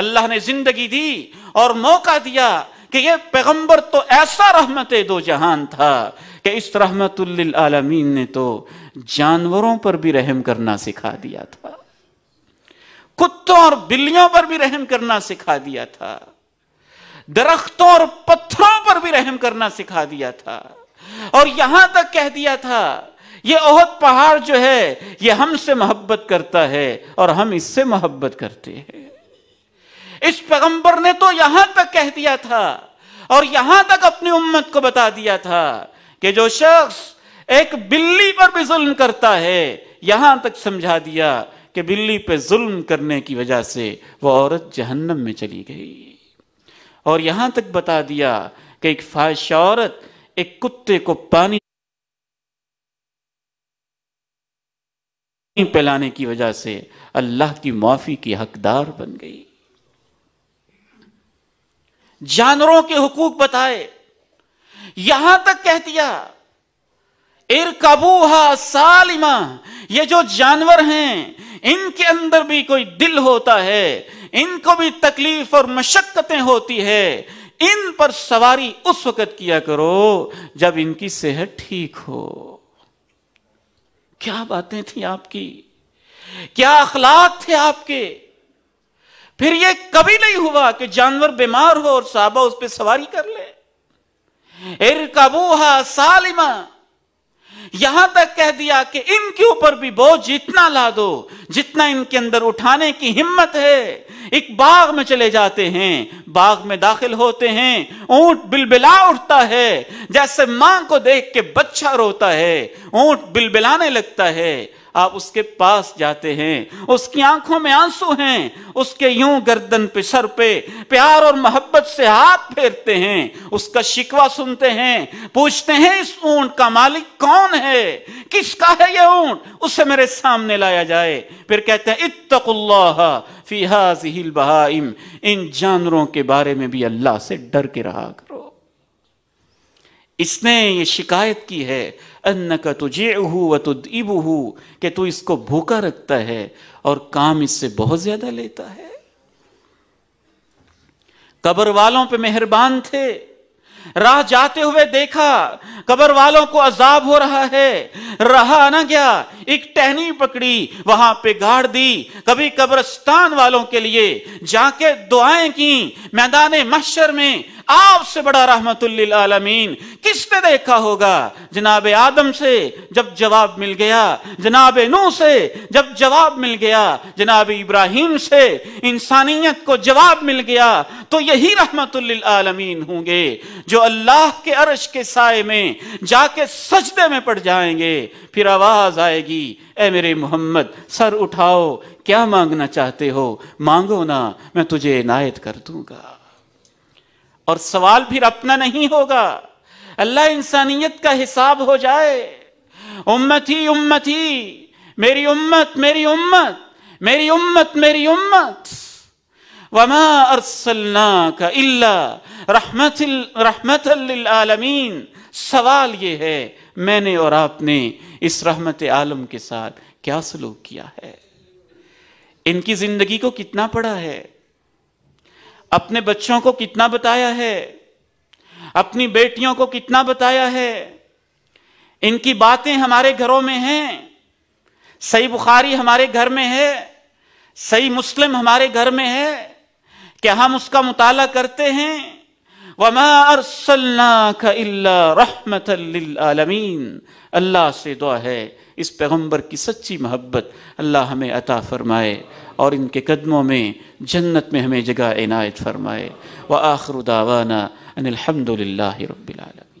अल्लाह ने जिंदगी दी और मौका दिया कि ये पैगंबर तो ऐसा रहमत दो जहान था कि इस आलमीन ने तो जानवरों पर भी रहम करना सिखा दिया था कुत्तों और बिल्लियों पर भी रहम करना सिखा दिया था दरख्तों और पत्थरों पर भी रहम करना सिखा दिया था और यहां तक कह दिया था ये ओहद पहाड़ जो है ये हमसे मोहब्बत करता है और हम इससे मोहब्बत करते हैं इस पैगंबर ने तो यहां तक कह दिया था और यहां तक अपनी उम्मत को बता दिया था कि जो शख्स एक बिल्ली पर भी जुल्म करता है यहां तक समझा दिया कि बिल्ली पे जुल्म करने की वजह से वो औरत जहन्नम में चली गई और यहां तक बता दिया कि एक फाश औरत एक कुत्ते को पानी पिलाने की वजह से अल्लाह की माफ़ी की हकदार बन गई जानवरों के हुकूक बताए यहां तक कह दिया इरकबूहा सालिमा ये जो जानवर हैं इनके अंदर भी कोई दिल होता है इनको भी तकलीफ और मशक्कतें होती है इन पर सवारी उस वक्त किया करो जब इनकी सेहत ठीक हो क्या बातें थी आपकी क्या अखलाक थे आपके फिर यह कभी नहीं हुआ कि जानवर बीमार हो और साहबा उस पर सवारी कर ले इरकबूहा सालिमा यहां तक कह दिया कि इनके ऊपर भी बोझ जितना ला दो जितना इनके अंदर उठाने की हिम्मत है एक बाग में चले जाते हैं बाग में दाखिल होते हैं ऊंट बिलबिला उठता है जैसे मां को देख के बच्चा रोता है ऊंट बिलबिलाने लगता है आप उसके पास जाते हैं उसकी आंखों में आंसू हैं उसके यूं गर्दन पे सर पे प्यार और मोहब्बत से हाथ फेरते हैं उसका शिकवा सुनते हैं पूछते हैं इस ऊंट का मालिक कौन है किसका है यह ऊंट उसे मेरे सामने लाया जाए फिर कहते हैं इतकुल्ला फी बहाइम इन जानवरों के बारे में भी अल्लाह से डर के रहा करो इसने ये शिकायत की है अन्न का तुझे व तुदइब कि तू इसको भूखा रखता है और काम इससे बहुत ज्यादा लेता है कब्र वालों पे मेहरबान थे राह जाते हुए देखा कबर वालों को अजाब हो रहा है रहा ना गया एक टहनी पकड़ी वहां पे गाड़ दी कभी कब्रस्तान वालों के लिए जाके दुआएं की मैदान मशर में आपसे बड़ा आलमीन किसने देखा होगा जनाब आदम से जब जवाब मिल गया जनाब नू से जब जवाब मिल गया जनाब इब्राहिम से इंसानियत को जवाब मिल गया तो यही आलमीन होंगे जो अल्लाह के अरश के साय में जाके सजदे में पड़ जाएंगे फिर आवाज आएगी ए मेरे मोहम्मद सर उठाओ क्या मांगना चाहते हो मांगो ना मैं तुझे इनायत कर दूंगा और सवाल फिर अपना नहीं होगा अल्लाह इंसानियत का हिसाब हो जाए उम्मत उम्मती उम्मती मेरी उम्मत मेरी उम्मत मेरी उम्मत मेरी उम्मत वमा अरसलना का इल्ला रहमत रहमत आलमीन सवाल ये है मैंने और आपने इस रहमत आलम के साथ क्या सलूक किया है इनकी जिंदगी को कितना पढ़ा है अपने बच्चों को कितना बताया है अपनी बेटियों को कितना बताया है इनकी बातें हमारे घरों में हैं सही बुखारी हमारे घर में है सही मुस्लिम हमारे घर में है कि हम उसका मुताला करते हैं वमा अल्लाह से दुआ है इस पैगम्बर की सच्ची मोहब्बत अल्लाह हमें अता फरमाए और इनके कदमों में जन्नत में हमें जगह इनायत फरमाए व आखर दावाना अनिलहमदिल्ला